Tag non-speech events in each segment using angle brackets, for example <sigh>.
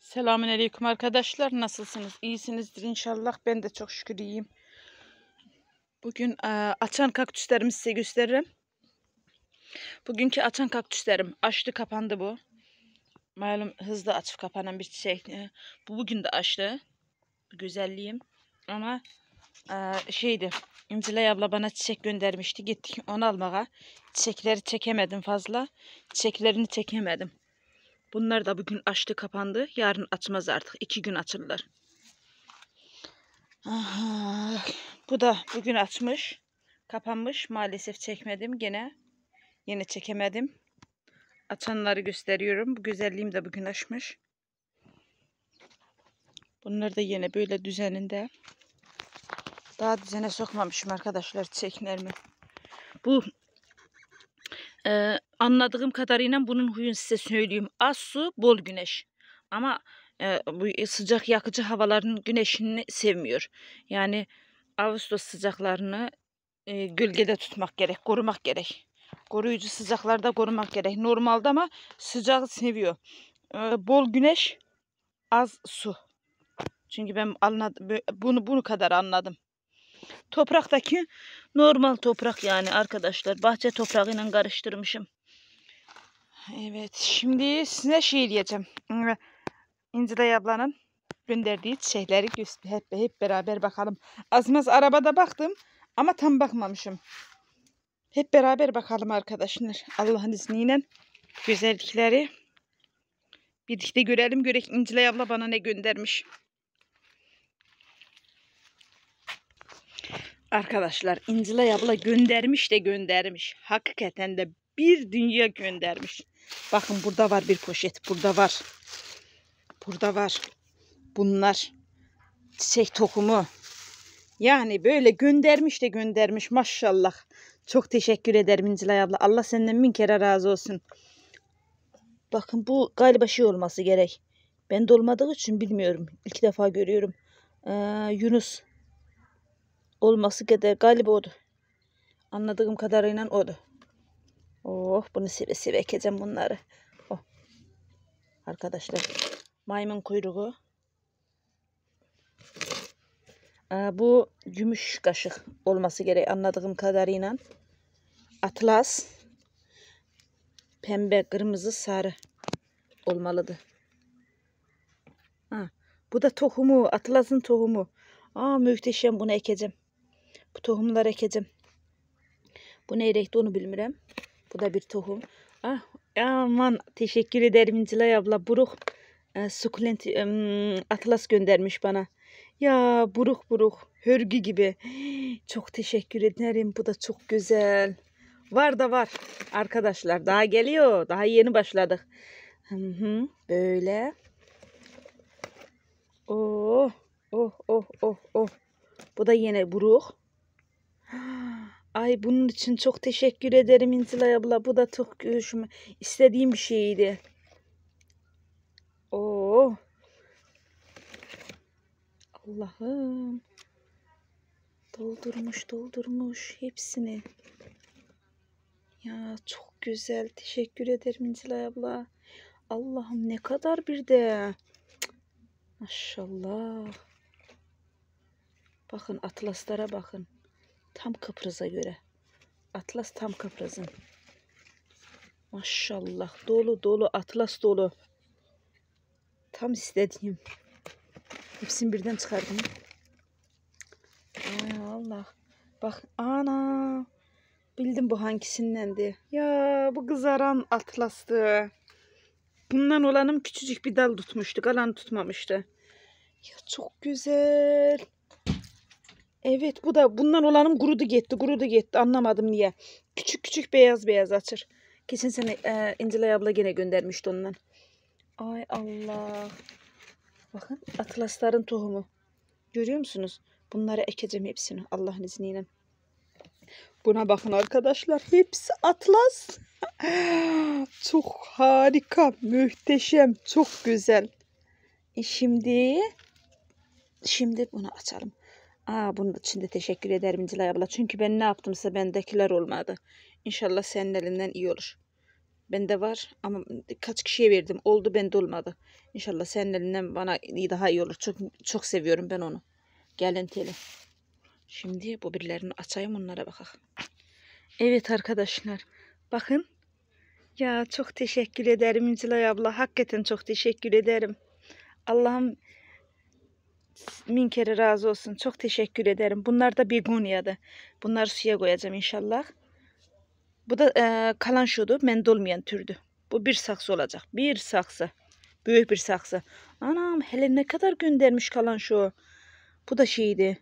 Selamünaleyküm arkadaşlar. Nasılsınız? İyisinizdir inşallah. Ben de çok şükür iyiyim. Bugün e, açan kaktüslerimi size gösteririm. Bugünkü açan kaktüslerim açtı kapandı bu. Malum hızlı açıp kapanan bir çiçek. Şey. E, bu bugün de açtı. Güzelliğim. Ama e, şeydi. İmcilay abla bana çiçek göndermişti. Gittik onu almaya. Çiçekleri çekemedim fazla. Çiçeklerini çekemedim. Bunlar da bugün açtı kapandı. Yarın açmaz artık. İki gün açılırlar. Bu da bugün açmış. Kapanmış. Maalesef çekmedim gene. Yine çekemedim. Açanları gösteriyorum. Bu güzelliğim de bugün açmış. Bunlar da yine böyle düzeninde. Daha düzene sokmamışım arkadaşlar çiçeklerimi. Bu e, anladığım kadarıyla bunun huyunu size söyleyeyim. Az su, bol güneş. Ama e, bu e, sıcak yakıcı havaların güneşini sevmiyor. Yani Ağustos sıcaklarını e, gölgede tutmak gerek, korumak gerek. Koruyucu sıcaklarda korumak gerek. Normalde ama sıcağı seviyor. E, bol güneş, az su. Çünkü ben anladım, bunu bunu kadar anladım. Topraktaki normal toprak yani arkadaşlar. Bahçe toprağıyla karıştırmışım. Evet şimdi size şey diyeceğim. Ee, İncilay ablanın gönderdiği şeyleri hep, hep beraber bakalım. Azmaz arabada baktım ama tam bakmamışım. Hep beraber bakalım arkadaşlar. Allah'ın izniyle güzellikleri birlikte görelim. Görek İncilay abla bana ne göndermiş. Arkadaşlar İncilay abla göndermiş de göndermiş. Hakikaten de bir dünya göndermiş. Bakın burada var bir poşet. Burada var. Burada var. Bunlar çiçek tokumu. Yani böyle göndermiş de göndermiş maşallah. Çok teşekkür ederim İncilay abla. Allah senden bin kere razı olsun. Bakın bu galiba şey olması gerek. Ben dolmadığı için bilmiyorum. İlk defa görüyorum. Ee, Yunus olması gerek. Galiba odur. Anladığım kadarıyla odur. Oh bunu seve seve ekeceğim bunları. Oh. Arkadaşlar maymun kuyruğu. Aa, bu gümüş kaşık olması gerek anladığım kadarıyla. Atlas pembe, kırmızı, sarı olmalıdı. Ha, bu da tohumu, atlasın tohumu. Aa muhteşem bunu ekeceğim. Bu tohumları ekeceğim. Bu ne erekti onu bilmiyorum. Bu da bir tohum. Ah, aman teşekkür ederim Cilay abla. Buruk e, sukulent e, hmm, atlas göndermiş bana. Ya buruk buruk. Hörgü gibi. <gasps> Çok teşekkür ederim. Bu da çok güzel. Var da var. Arkadaşlar daha geliyor. Daha yeni başladık. Hı hı, böyle. Oh, oh, oh, oh, oh. Bu da yine buruk. <gasps> Ah, Ay bunun için çok teşekkür ederim İntilay abla. Bu da çok görüşüm istediğim bir şeydi. Oo. Allah'ım. Doldurmuş doldurmuş hepsini. Ya çok güzel. Teşekkür ederim İntilay abla. Allah'ım ne kadar bir de. Cık. Maşallah. Bakın atlaslara bakın. Tam kapıraza göre. Atlas tam kapırazın. Maşallah dolu dolu atlas dolu. Tam istediğim. Hepsini birden çıkardım. Ay Allah. Bak ana. Bildim bu hangisindendi. Ya bu kızaran atlastı. Bundan olanım küçücük bir dal tutmuştu. Kalan tutmamıştı. Ya çok güzel. Evet bu da bundan olanım gurudu gitti gurudu gitti anlamadım niye. Küçük küçük beyaz beyaz açır. Geçen sene e, İncilay abla gene göndermişti ondan. Ay Allah. Bakın atlasların tohumu. Görüyor musunuz? Bunları ekeceğim hepsini Allah'ın izniyle. Buna bakın arkadaşlar. Hepsi atlas. <gasps> çok harika, muhteşem, çok güzel. E şimdi şimdi bunu açalım. Aa, bunun için de teşekkür ederim Cilay abla. Çünkü ben ne yaptımsa bendekiler olmadı. İnşallah senin elinden iyi olur. Bende var ama kaç kişiye verdim. Oldu bende olmadı. İnşallah senin elinden bana iyi daha iyi olur. Çok çok seviyorum ben onu. Gelintili. Şimdi bu birilerini açayım onlara bakak. Evet arkadaşlar. Bakın. Ya çok teşekkür ederim Cilay abla. Hakikaten çok teşekkür ederim. Allah'ım min kere razı olsun. Çok teşekkür ederim. Bunlar da begunyadı. Bunları suya koyacağım inşallah. Bu da e, kalan şudu. Men dolmayan türdü. Bu bir saksı olacak. Bir saksı. Büyük bir saksı. Anam hele ne kadar göndermiş kalan şu. Bu da şeydi.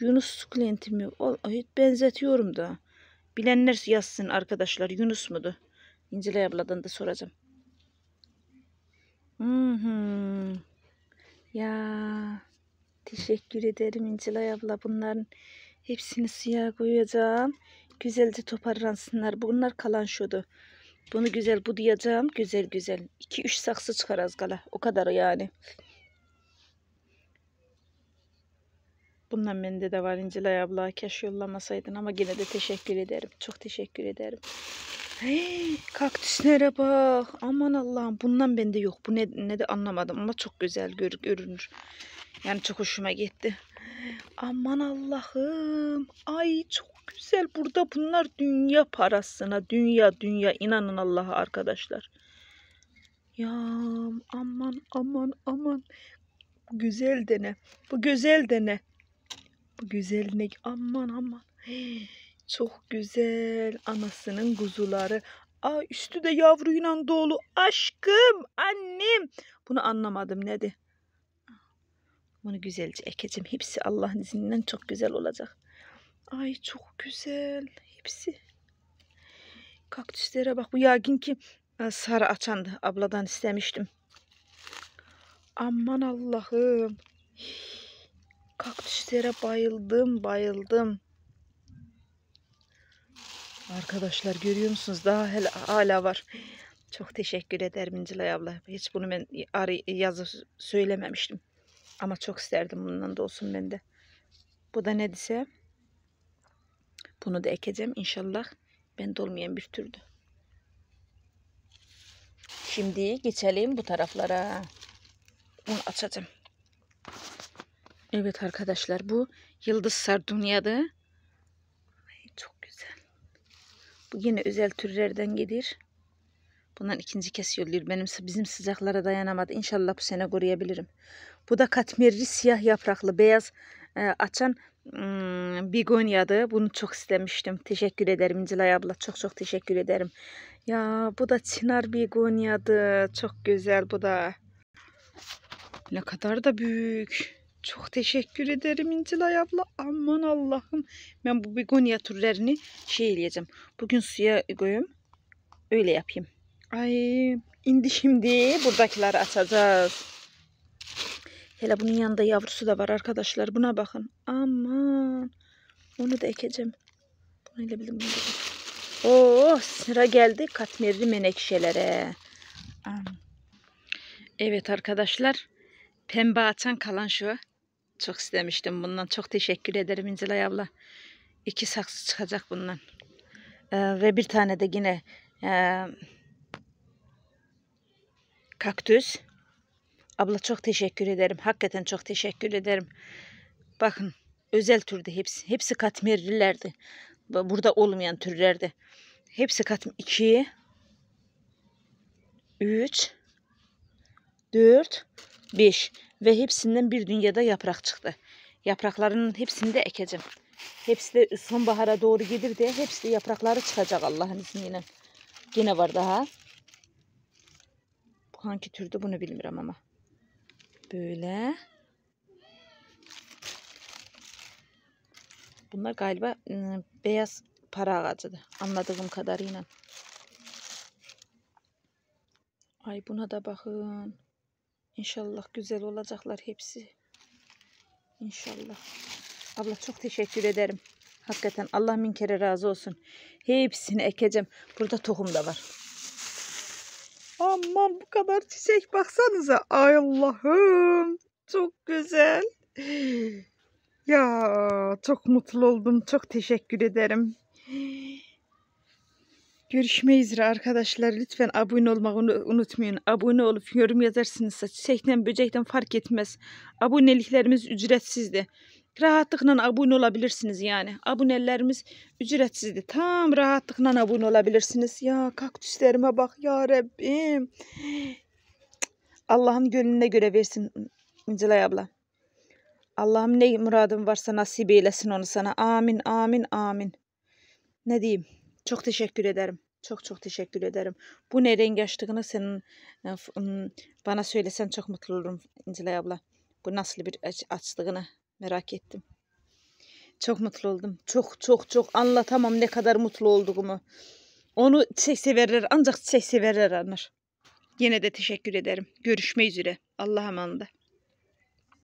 Yunus sukulenti mi? Benzetiyorum da. Bilenler yazsın arkadaşlar. Yunus mudu? İncilay abladan da soracağım. Hmm. Ya teşekkür ederim İncilay abla. Bunların hepsini suya koyacağım. Güzelce toparlansınlar. Bunlar kalan şudu. Bunu güzel budayacağım. Güzel güzel. 2-3 saksı çıkar az kala. O kadar yani. Bundan bende de var İncilay abla. Keşke yollamasaydın ama yine de teşekkür ederim. Çok teşekkür ederim. Hey, kaktüslere bak. Aman Allah'ım bundan bende yok. Bu ne, ne de anlamadım ama çok güzel gör, görünür. Yani çok hoşuma gitti. Aman Allah'ım. Ay çok güzel. Burada bunlar dünya parasına. Dünya dünya. inanın Allah'a arkadaşlar. Ya aman aman aman. Bu güzel ne Bu güzel ne Bu güzel ne? Aman aman. Hey. Çok güzel anasının kuzuları. Aa, üstü de yavruyla dolu. Aşkım, annem. Bunu anlamadım ne nedir? Bunu güzelce ekeceğim. Hepsi Allah'ın izniyle çok güzel olacak. Ay çok güzel. Hepsi. Kaktüslere bak. Bu yagin ki e, sarı açandı. Abladan istemiştim. Aman Allah'ım. Kaktüslere bayıldım bayıldım. Arkadaşlar görüyor musunuz? Daha hele, hala var. Çok teşekkür ederim İncilay abla. Hiç bunu ben yazı söylememiştim. Ama çok isterdim bundan da olsun bende. Bu da ne dese bunu da ekeceğim inşallah. Ben dolmayan bir türdü. Şimdi geçelim bu taraflara. Bunu açacağım. Evet arkadaşlar bu yıldız sardunyadı. Bu yine özel türlerden gelir. Bundan ikinci kez yolluyor. Benim bizim sıcaklara dayanamadı. İnşallah bu sene koruyabilirim. Bu da katmerli siyah yapraklı beyaz e, açan Hmm, bigonyadı. Bunu çok istemiştim. Teşekkür ederim Cilay abla. Çok çok teşekkür ederim. Ya bu da çınar bigonyadı. Çok güzel bu da. Ne kadar da büyük. Çok teşekkür ederim İncilay abla. Aman Allah'ım. Ben bu begonya türlerini şey eleyeceğim. Bugün suya koyayım. Öyle yapayım. Ay indi şimdi Buradakiler açacağız. Hele bunun yanında yavrusu da var arkadaşlar. Buna bakın. Aman. Onu da ekeceğim. Bunu ile bildim. Oo oh, sıra geldi katmerli menekşelere. Evet arkadaşlar. Pembe açan kalan şu. Çok istemiştim bundan. Çok teşekkür ederim İncilay abla. İki saksı çıkacak bundan. Ee, ve bir tane de yine e, kaktüs. Abla çok teşekkür ederim. Hakikaten çok teşekkür ederim. Bakın özel türde hepsi. Hepsi katmerlilerdi. Burada olmayan türlerdi. Hepsi katmer. 2 üç dört 5 ve hepsinden bir dünyada yaprak çıktı. Yapraklarının hepsini de ekeceğim. Hepsi de sonbahara doğru gelir diye hepsi de yaprakları çıkacak Allah'ın izniyle. Yine var daha. Hangi türdü bunu bilmiyorum ama. Böyle. Bunlar galiba ıı, beyaz para ağacıdır. Anladığım kadarıyla. Ay buna da bakın. İnşallah güzel olacaklar hepsi. İnşallah. Abla çok teşekkür ederim. Hakikaten Allah min kere razı olsun. Hepsini ekeceğim. Burada tohum da var. Aman bu kadar çiçek baksanıza. Ay Allah'ım. Çok güzel. Ya çok mutlu oldum. Çok teşekkür ederim. Görüşme üzere arkadaşlar. Lütfen abone olmayı unutmayın. Abone olup yorum yazarsınız. Çiçekten böcekten fark etmez. Aboneliklerimiz ücretsizdi. Rahatlıkla abone olabilirsiniz yani. Abonelerimiz ücretsizdi. Tam rahatlıkla abone olabilirsiniz. Ya kaktüslerime bak ya Rabbim. Allah'ım gönlüne göre versin İncelay abla. Allah'ım ne muradın varsa nasip eylesin onu sana. Amin, amin, amin. Ne diyeyim? Çok teşekkür ederim. Çok çok teşekkür ederim. Bu nereye geçtiğini senin e, bana söylesen çok mutlu olurum İncilay abla. Bu nasıl bir aç açtığını merak ettim. Çok mutlu oldum. Çok çok çok anlatamam ne kadar mutlu olduğumu. Onu çiçek şey severler ancak çiçek şey severler anlar. Yine de teşekkür ederim. Görüşme üzere. Allah'a emanet.